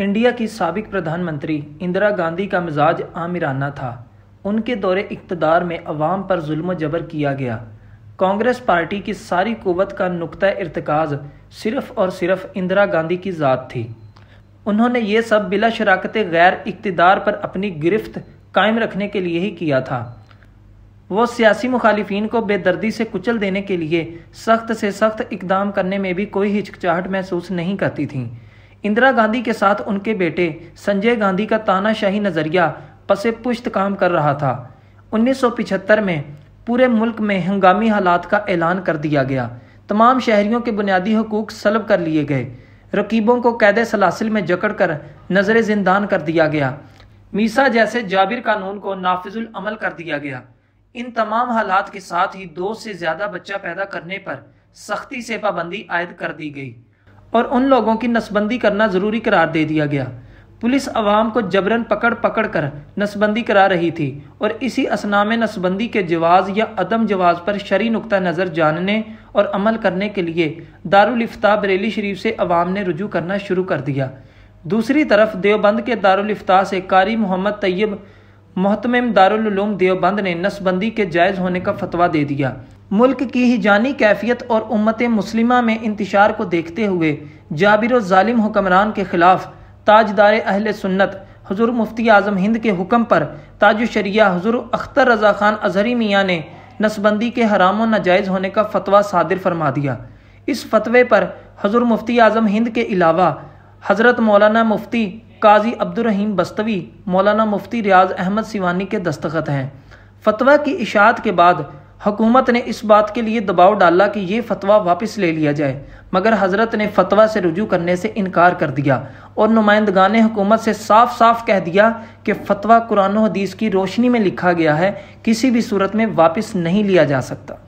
India की सबक प्रधानमंत्री इंदिरा गांधी का मिजाज आमिराना था उनके दौरे इकतदार में अवाम पर जुल्म जबर किया गया कांग्रेस पार्टी की सारी कुवत का नुकता इरतकाज सिर्फ और सिर्फ इंदिरा गांधी की ज़ात थी उन्होंने ये सब बिला शराकत गैर इकतदार पर अपनी गिरफ्त कायम रखने के लिए ही किया था वो सियासी मुखालिफिन को बेदर्दी से कुचल देने के लिए सख्त से सख्त इकदाम करने में भी कोई हिचकचाहट महसूस नहीं करती थीं इंदिरा गांधी के साथ उनके बेटे संजय गांधी का तानाशाही नज़रिया पसे पुश्त काम कर रहा था 1975 में पूरे मुल्क में हंगामी हालात का ऐलान कर दिया गया तमाम शहरियों के बुनियादी हकूक सलब कर लिए गए रकीबों को कैद सलासिल में जकड़ कर नजर जिंदान कर दिया गया मीसा जैसे जाबिर कानून को नाफिजुल अमल कर दिया गया इन तमाम हालात के साथ ही दो से ज़्यादा बच्चा पैदा करने पर सख्ती से पाबंदी आयद कर दी गई और उन लोगों की नसबंदी करना ज़रूरी करार दे दिया गया पुलिस अवाम को जबरन पकड़ पकड़ कर नसबंदी करा रही थी और इसी असना में नसबंदी के जवाज़ या अदम जवाज़ पर शरी नुकता नज़र जानने और अमल करने के लिए दारुलफ्ता बरेली शरीफ से अवाम ने रुजू करना शुरू कर दिया दूसरी तरफ देवबंद के दारुलफ्ता से कारी मोहम्मद तैयब मोहतम दारुलूम देवबंद ने नसबंदी के जायज़ होने का फतवा दे दिया मुल्क की ही जानी कैफियत और उम्मत मुस्लिमा में इंतशार को देखते हुए जाबिर ालिम हुक्मरान के ख़िलाफ़ ताजदार अहल सुन्नत हजूर मुफ्ती आज़म हिंद के हुक्म पर ताज शरिया हजूर अख्तर रजा खान अजहरी मियाँ ने नसबंदी के हराम व नाजायज़ होने का फतवा सादिर फरमा दिया इस फतवे पर हजूर मुफ्ती आज़म हिंद के अलावा हज़रत मौलाना मुफ्ती काजी अब्दुलरहीम बस्तवी मौलाना मुफ्ती रियाज अहमद सिवानी के दस्तखत हैं फतवा की इशात के बाद हुकूमत ने इस बात के लिए दबाव डाला कि ये फतवा वापस ले लिया जाए मगर हजरत ने फतवा से रुजू करने से इनकार कर दिया और नुमाइंदगा ने हुकूमत से साफ साफ कह दिया कि फतवा कुरान हदीस की रोशनी में लिखा गया है किसी भी सूरत में वापस नहीं लिया जा सकता